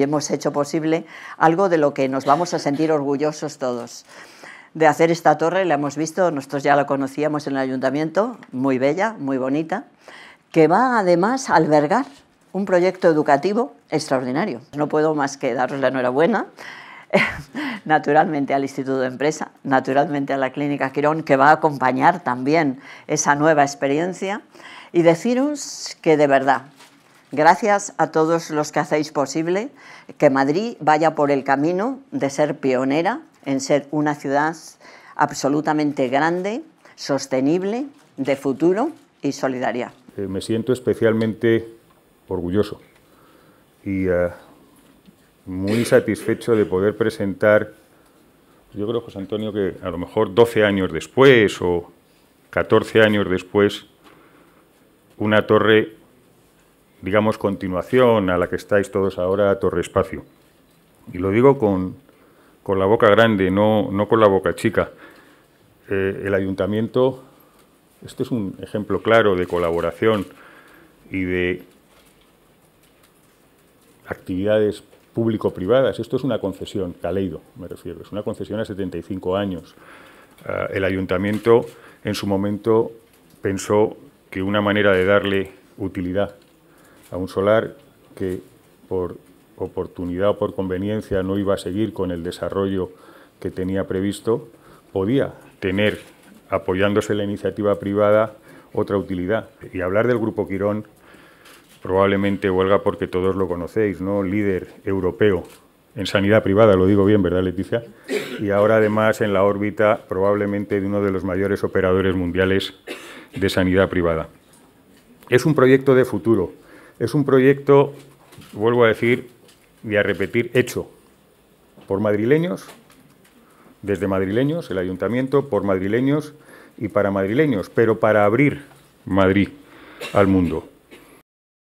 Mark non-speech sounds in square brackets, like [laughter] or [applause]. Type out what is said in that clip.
Y hemos hecho posible algo de lo que nos vamos a sentir orgullosos todos. De hacer esta torre, la hemos visto, nosotros ya la conocíamos en el ayuntamiento, muy bella, muy bonita, que va además a albergar un proyecto educativo extraordinario. No puedo más que daros la enhorabuena, [laughs] naturalmente al Instituto de Empresa, naturalmente a la Clínica Quirón, que va a acompañar también esa nueva experiencia, y deciros que de verdad Gracias a todos los que hacéis posible que Madrid vaya por el camino de ser pionera en ser una ciudad absolutamente grande, sostenible, de futuro y solidaria. Eh, me siento especialmente orgulloso y eh, muy satisfecho de poder presentar, yo creo, José Antonio, que a lo mejor 12 años después o 14 años después, una torre digamos, continuación a la que estáis todos ahora a Torre Y lo digo con, la boca grande, no, con la boca chica. Eh, el ayuntamiento, este es un ejemplo claro de colaboración y de actividades público-privadas. Esto es una concesión, Caleido me refiero, es una concesión a 75 años. Ah, el ayuntamiento en su momento pensó que una manera de darle utilidad a un solar que por oportunidad o por conveniencia no iba a seguir con el desarrollo que tenía previsto, podía tener, apoyándose la iniciativa privada, otra utilidad. Y hablar del Grupo Quirón, probablemente, Huelga, porque todos lo conocéis, ¿no? Líder europeo en sanidad privada, lo digo bien, ¿verdad, Leticia? Y ahora, además, en la órbita, probablemente, de uno de los mayores operadores mundiales de sanidad privada. Es un proyecto de futuro es un proyecto, vuelvo a decir y a repetir, hecho por madrileños, desde madrileños, el ayuntamiento, por madrileños y para madrileños, pero para abrir Madrid al mundo.